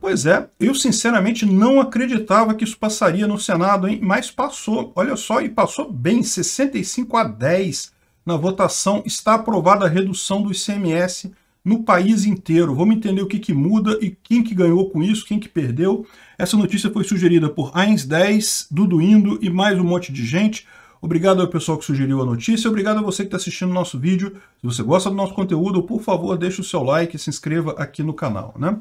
Pois é, eu sinceramente não acreditava que isso passaria no Senado, hein? mas passou, olha só, e passou bem, 65 a 10 na votação, está aprovada a redução do ICMS no país inteiro. Vamos entender o que, que muda e quem que ganhou com isso, quem que perdeu. Essa notícia foi sugerida por Ains 10, Dudu Indo e mais um monte de gente. Obrigado ao pessoal que sugeriu a notícia, obrigado a você que está assistindo o nosso vídeo. Se você gosta do nosso conteúdo, por favor, deixe o seu like e se inscreva aqui no canal. Né?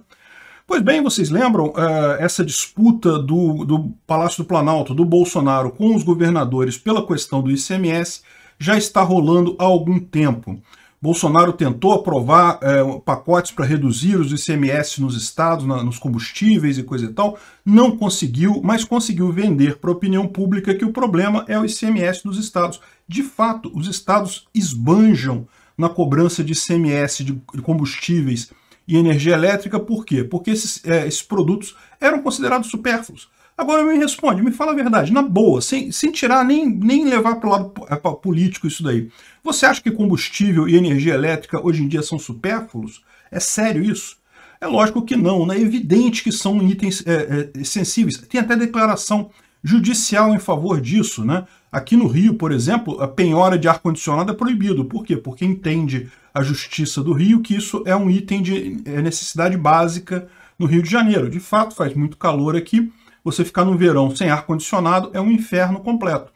Pois bem, vocês lembram uh, essa disputa do, do Palácio do Planalto, do Bolsonaro com os governadores pela questão do ICMS, já está rolando há algum tempo. Bolsonaro tentou aprovar é, pacotes para reduzir os ICMS nos estados, na, nos combustíveis e coisa e tal, não conseguiu, mas conseguiu vender para a opinião pública que o problema é o ICMS dos estados. De fato, os estados esbanjam na cobrança de ICMS de combustíveis e energia elétrica, por quê? Porque esses, é, esses produtos eram considerados supérfluos. Agora me responde, me fala a verdade, na boa, sem, sem tirar nem, nem levar para o lado é, político isso daí. Você acha que combustível e energia elétrica hoje em dia são supérfluos? É sério isso? É lógico que não, né? é evidente que são itens é, é, sensíveis. Tem até declaração judicial em favor disso. Né? Aqui no Rio, por exemplo, a penhora de ar-condicionado é proibido. Por quê? Porque entende a Justiça do Rio que isso é um item de é necessidade básica no Rio de Janeiro. De fato, faz muito calor aqui, você ficar no verão sem ar-condicionado é um inferno completo.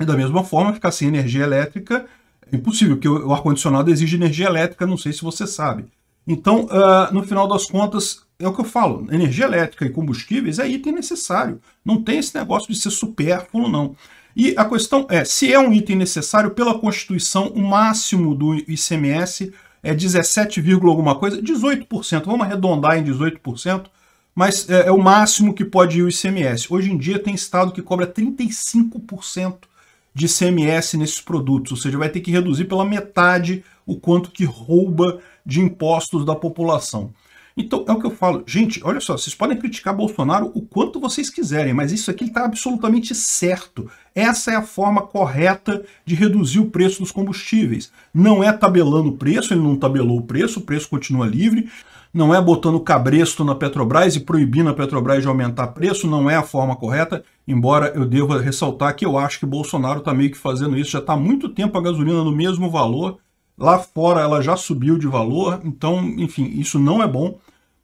E da mesma forma, ficar sem energia elétrica é impossível, porque o ar-condicionado exige energia elétrica, não sei se você sabe. Então, uh, no final das contas, é o que eu falo, energia elétrica e combustíveis é item necessário. Não tem esse negócio de ser supérfluo, não. E a questão é, se é um item necessário pela Constituição, o máximo do ICMS é 17, alguma coisa, 18%, vamos arredondar em 18%, mas é, é o máximo que pode ir o ICMS. Hoje em dia tem estado que cobra 35% de ICMS nesses produtos, ou seja, vai ter que reduzir pela metade o quanto que rouba de impostos da população. Então, é o que eu falo. Gente, olha só, vocês podem criticar Bolsonaro o quanto vocês quiserem, mas isso aqui está absolutamente certo. Essa é a forma correta de reduzir o preço dos combustíveis. Não é tabelando o preço, ele não tabelou o preço, o preço continua livre. Não é botando cabresto na Petrobras e proibindo a Petrobras de aumentar preço, não é a forma correta, embora eu deva ressaltar que eu acho que Bolsonaro está meio que fazendo isso, já está há muito tempo a gasolina no mesmo valor, lá fora ela já subiu de valor, então, enfim, isso não é bom.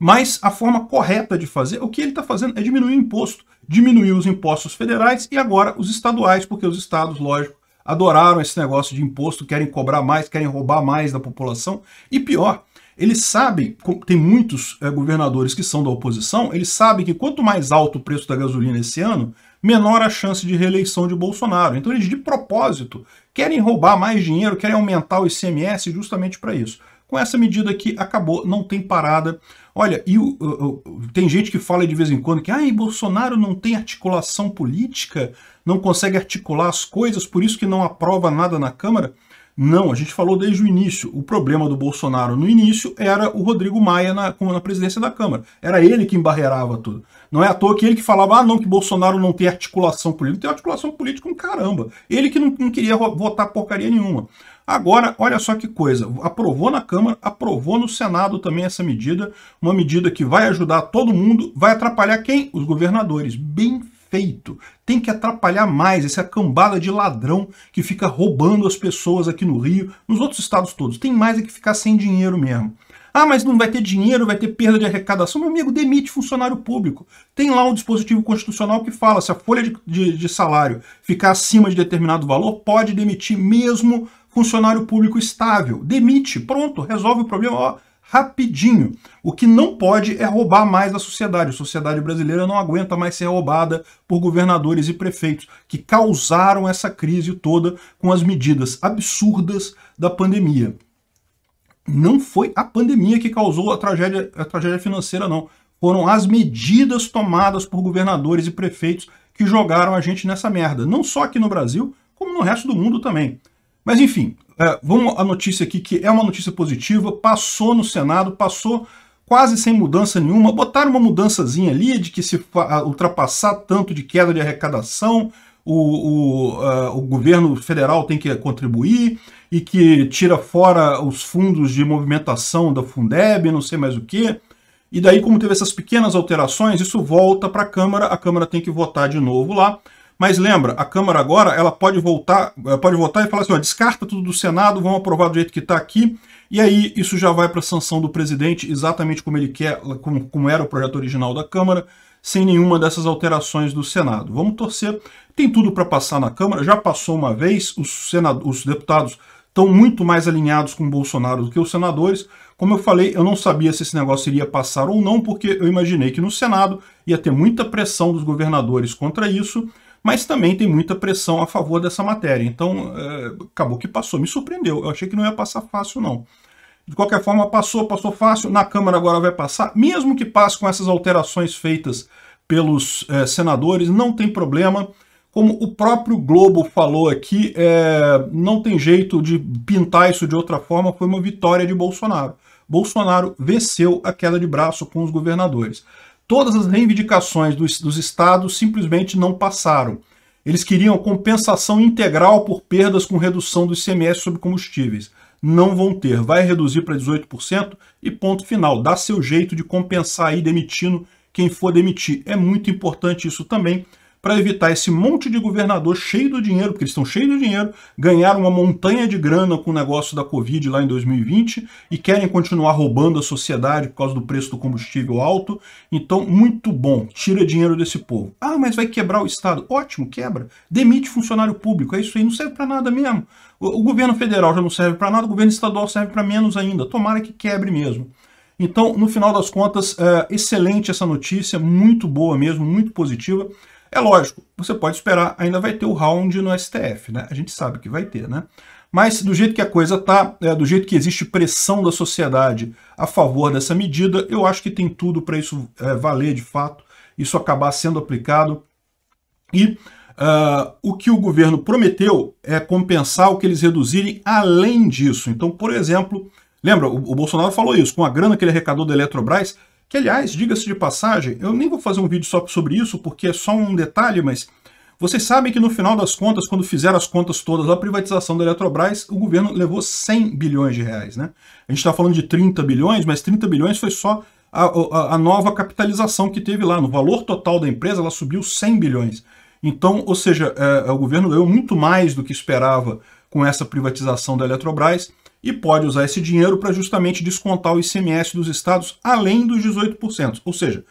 Mas a forma correta de fazer, o que ele está fazendo é diminuir o imposto. diminuir os impostos federais e agora os estaduais, porque os estados, lógico, adoraram esse negócio de imposto, querem cobrar mais, querem roubar mais da população. E pior, eles sabem, tem muitos é, governadores que são da oposição, eles sabem que quanto mais alto o preço da gasolina esse ano, menor a chance de reeleição de Bolsonaro. Então eles, de propósito, querem roubar mais dinheiro, querem aumentar o ICMS justamente para isso. Com essa medida aqui, acabou, não tem parada. Olha, e o, o, o, tem gente que fala de vez em quando que ah, Bolsonaro não tem articulação política, não consegue articular as coisas, por isso que não aprova nada na Câmara. Não, a gente falou desde o início. O problema do Bolsonaro no início era o Rodrigo Maia na, na presidência da Câmara. Era ele que embarreirava tudo. Não é à toa que ele que falava, ah, não, que Bolsonaro não tem articulação política. Não tem articulação política um caramba. Ele que não, não queria votar porcaria nenhuma. Agora, olha só que coisa, aprovou na Câmara, aprovou no Senado também essa medida, uma medida que vai ajudar todo mundo, vai atrapalhar quem? Os governadores. Bem feito. Tem que atrapalhar mais essa é cambada de ladrão que fica roubando as pessoas aqui no Rio, nos outros estados todos. Tem mais é que ficar sem dinheiro mesmo. Ah, mas não vai ter dinheiro, vai ter perda de arrecadação. Meu amigo, demite funcionário público. Tem lá um dispositivo constitucional que fala se a folha de, de, de salário ficar acima de determinado valor, pode demitir mesmo funcionário público estável. Demite, pronto, resolve o problema ó, rapidinho. O que não pode é roubar mais da sociedade. A sociedade brasileira não aguenta mais ser roubada por governadores e prefeitos que causaram essa crise toda com as medidas absurdas da pandemia. Não foi a pandemia que causou a tragédia, a tragédia financeira, não. Foram as medidas tomadas por governadores e prefeitos que jogaram a gente nessa merda. Não só aqui no Brasil, como no resto do mundo também. Mas enfim, é, vamos à notícia aqui, que é uma notícia positiva, passou no Senado, passou quase sem mudança nenhuma, botaram uma mudançazinha ali de que se ultrapassar tanto de queda de arrecadação, o, o, uh, o, governo federal tem que contribuir e que tira fora os fundos de movimentação da Fundeb, não sei mais o que. E daí, como teve essas pequenas alterações, isso volta para a Câmara, a Câmara tem que votar de novo lá. Mas lembra, a Câmara agora ela pode voltar, eh, pode votar e falar assim: ó, descarta tudo do Senado, vamos aprovar do jeito que está aqui, e aí isso já vai para a sanção do presidente, exatamente como ele quer, como, como era o projeto original da Câmara, sem nenhuma dessas alterações do Senado. Vamos torcer. Tem tudo para passar na Câmara, já passou uma vez, os, senado, os deputados estão muito mais alinhados com Bolsonaro do que os senadores. Como eu falei, eu não sabia se esse negócio iria passar ou não, porque eu imaginei que no Senado ia ter muita pressão dos governadores contra isso, mas também tem muita pressão a favor dessa matéria. Então, é, acabou que passou. Me surpreendeu. Eu achei que não ia passar fácil, não. De qualquer forma, passou, passou fácil. Na Câmara agora vai passar. Mesmo que passe com essas alterações feitas pelos é, senadores, não tem problema. Como o próprio Globo falou aqui, é, não tem jeito de pintar isso de outra forma. Foi uma vitória de Bolsonaro. Bolsonaro venceu a queda de braço com os governadores. Todas as reivindicações dos, dos estados simplesmente não passaram. Eles queriam compensação integral por perdas com redução do ICMS sobre combustíveis. Não vão ter. Vai reduzir para 18% e ponto final. Dá seu jeito de compensar aí demitindo quem for demitir. É muito importante isso também, para evitar esse monte de governador cheio do dinheiro, porque eles estão cheios do dinheiro, ganharam uma montanha de grana com o negócio da Covid lá em 2020 e querem continuar roubando a sociedade por causa do preço do combustível alto. Então, muito bom, tira dinheiro desse povo. Ah, mas vai quebrar o Estado. Ótimo, quebra. Demite funcionário público, é isso aí, não serve para nada mesmo. O, o governo federal já não serve para nada, o governo estadual serve para menos ainda. Tomara que quebre mesmo. Então, no final das contas, é, excelente essa notícia, muito boa mesmo, muito positiva. É lógico, você pode esperar, ainda vai ter o round no STF, né? A gente sabe que vai ter, né? Mas do jeito que a coisa tá, é, do jeito que existe pressão da sociedade a favor dessa medida, eu acho que tem tudo para isso é, valer de fato, isso acabar sendo aplicado. E uh, o que o governo prometeu é compensar o que eles reduzirem além disso. Então, por exemplo, lembra, o, o Bolsonaro falou isso, com a grana que ele arrecadou da Eletrobras, que, aliás, diga-se de passagem, eu nem vou fazer um vídeo só sobre isso, porque é só um detalhe, mas vocês sabem que no final das contas, quando fizeram as contas todas da privatização da Eletrobras, o governo levou 100 bilhões de reais, né? A gente está falando de 30 bilhões, mas 30 bilhões foi só a, a, a, nova capitalização que teve lá. No valor total da empresa, ela subiu 100 bilhões. Então, ou seja, é, o governo ganhou muito mais do que esperava com essa privatização da Eletrobras e pode usar esse dinheiro para justamente descontar o ICMS dos estados além dos 18%. Ou seja,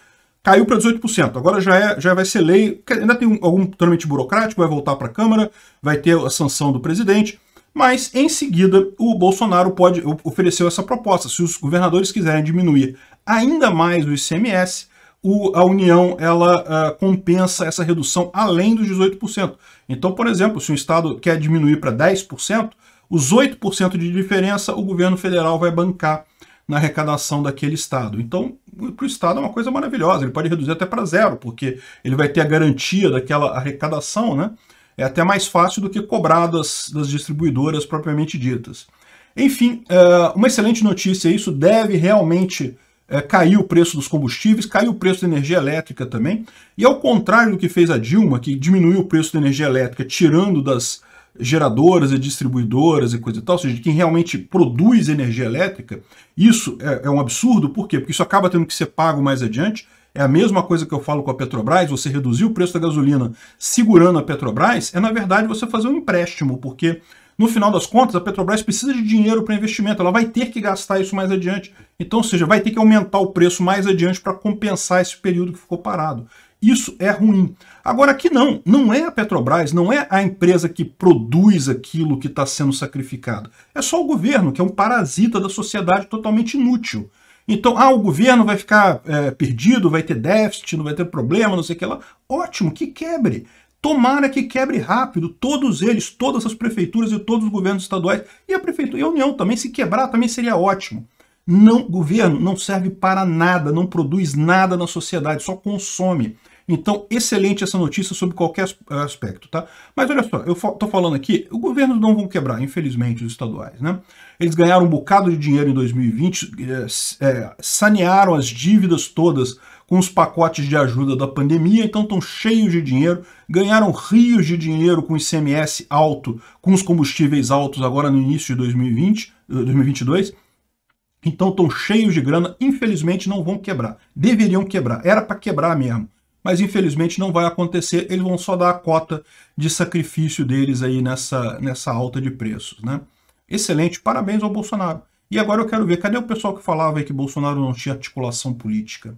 caiu para 18%. Agora já, é, já vai ser lei, ainda tem algum trâmite burocrático, vai voltar para a Câmara, vai ter a sanção do presidente, mas em seguida o Bolsonaro pode ofereceu essa proposta. Se os governadores quiserem diminuir ainda mais o ICMS, o, a União ela uh, compensa essa redução além dos 18%. Então, por exemplo, se um estado quer diminuir para 10%, os 8% de diferença o governo federal vai bancar na arrecadação daquele estado. Então, para o estado é uma coisa maravilhosa, ele pode reduzir até para zero, porque ele vai ter a garantia daquela arrecadação, né? É até mais fácil do que cobrar das, das distribuidoras propriamente ditas. Enfim, eh, uma excelente notícia, isso deve realmente eh, cair o preço dos combustíveis, cair o preço da energia elétrica também, e ao contrário do que fez a Dilma, que diminuiu o preço da energia elétrica tirando das geradoras e distribuidoras e coisa e tal, ou seja, de quem realmente produz energia elétrica, isso é, é um absurdo, por quê? Porque isso acaba tendo que ser pago mais adiante, é a mesma coisa que eu falo com a Petrobras, você reduzir o preço da gasolina segurando a Petrobras, é na verdade você fazer um empréstimo, porque no final das contas, a Petrobras precisa de dinheiro para investimento, ela vai ter que gastar isso mais adiante. Então, ou seja, vai ter que aumentar o preço mais adiante para compensar esse período que ficou parado. Isso é ruim. Agora, aqui não, não é a Petrobras, não é a empresa que produz aquilo que está sendo sacrificado. É só o governo, que é um parasita da sociedade totalmente inútil. Então, ah, o governo vai ficar é, perdido, vai ter déficit, não vai ter problema, não sei o que lá. Ótimo, que quebre. Tomara que quebre rápido todos eles, todas as prefeituras e todos os governos estaduais e a prefeitura e a União também se quebrar também seria ótimo. Não, governo não serve para nada, não produz nada na sociedade, só consome. Então, excelente essa notícia sobre qualquer eh, aspecto, tá? Mas olha só, eu estou falando aqui, os governos não vão quebrar, infelizmente, os estaduais, né? Eles ganharam um bocado de dinheiro em 2020, eh, eh, sanearam as dívidas todas com os pacotes de ajuda da pandemia, então estão cheios de dinheiro, ganharam rios de dinheiro com ICMS alto, com os combustíveis altos agora no início de 2020, 2022. Eh, então estão cheios de grana, infelizmente não vão quebrar. Deveriam quebrar, era para quebrar mesmo. Mas infelizmente não vai acontecer, eles vão só dar a cota de sacrifício deles aí nessa, nessa alta de preços, né? Excelente, parabéns ao Bolsonaro. E agora eu quero ver, cadê o pessoal que falava que Bolsonaro não tinha articulação política?